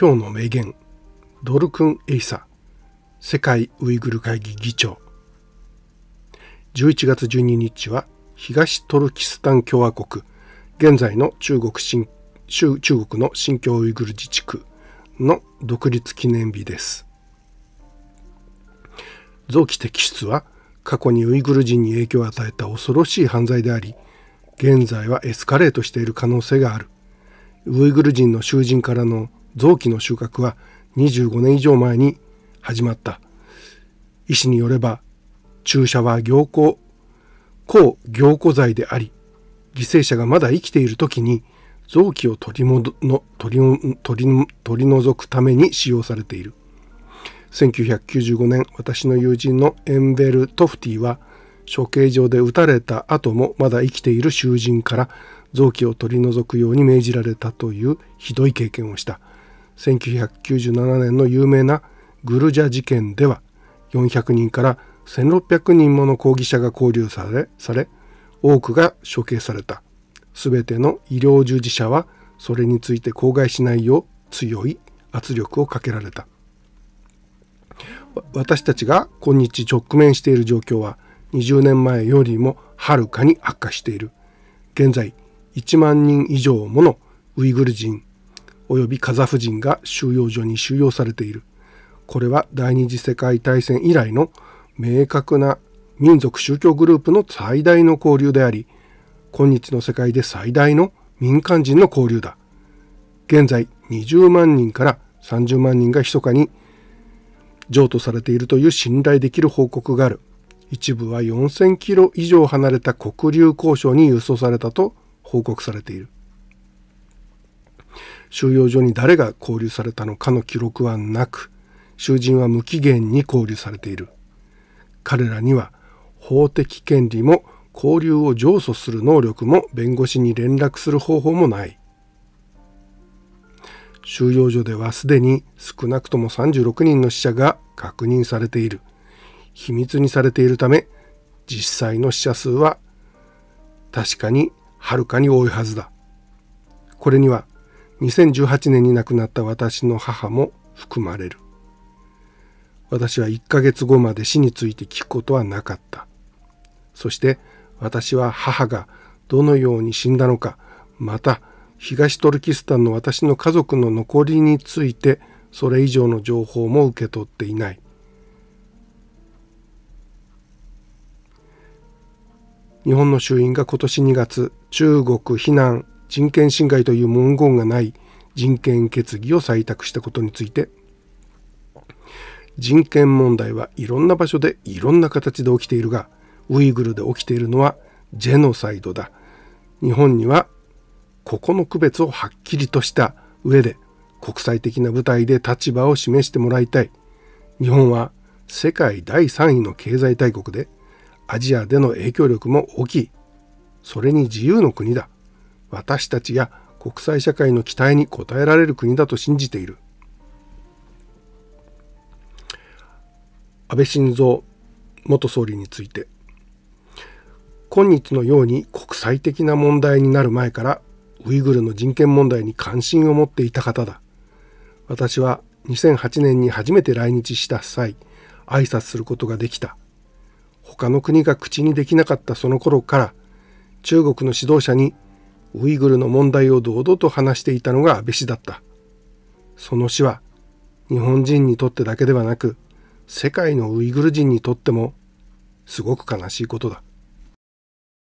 今日の名言ドルクン・エイサ世界ウイグル会議議長11月12日は東トルキスタン共和国現在の中国新中中国の新疆ウイグル自治区の独立記念日です臓器摘出は過去にウイグル人に影響を与えた恐ろしい犯罪であり現在はエスカレートしている可能性があるウイグル人の囚人からの臓器の収穫は25年以上前に始まった医師によれば注射は凝固抗凝固剤であり犠牲者がまだ生きている時に臓器を取りもの取り取り取り除くために使用されている1995年私の友人のエンベル・トフティは処刑場で撃たれた後もまだ生きている囚人から臓器を取り除くように命じられたというひどい経験をした。1997年の有名なグルジャ事件では400人から1600人もの抗議者が拘留されされ多くが処刑された全ての医療従事者はそれについて口外しないよう強い圧力をかけられた私たちが今日直面している状況は20年前よりもはるかに悪化している現在1万人以上ものウイグル人及びカザフ人が収容所に収容されている。これは第二次世界大戦以来の明確な民族宗教グループの最大の交流であり、今日の世界で最大の民間人の交流だ。現在20万人から30万人が密かに譲渡されているという信頼できる報告がある。一部は4000キロ以上離れた黒竜交渉に輸送されたと報告されている。収容所に誰が拘留されたのかの記録はなく囚人は無期限に拘留されている彼らには法的権利も拘留を上訴する能力も弁護士に連絡する方法もない収容所ではすでに少なくとも36人の死者が確認されている秘密にされているため実際の死者数は確かにはるかに多いはずだこれには2018年に亡くなった私の母も含まれる。私は1ヶ月後まで死について聞くことはなかった。そして私は母がどのように死んだのか、また東トルキスタンの私の家族の残りについてそれ以上の情報も受け取っていない。日本の衆院が今年2月中国非難人権侵害という文言がない人権決議を採択したことについて人権問題はいろんな場所でいろんな形で起きているがウイグルで起きているのはジェノサイドだ日本にはここの区別をはっきりとした上で国際的な舞台で立場を示してもらいたい日本は世界第3位の経済大国でアジアでの影響力も大きいそれに自由の国だ私たちや国際社会の期待に応えられる国だと信じている安倍晋三元総理について今日のように国際的な問題になる前からウイグルの人権問題に関心を持っていた方だ私は2008年に初めて来日した際挨拶することができた他の国が口にできなかったその頃から中国の指導者にウイグルの問題を堂々と話していたのが安倍氏だった。その死は日本人にとってだけではなく世界のウイグル人にとってもすごく悲しいことだ。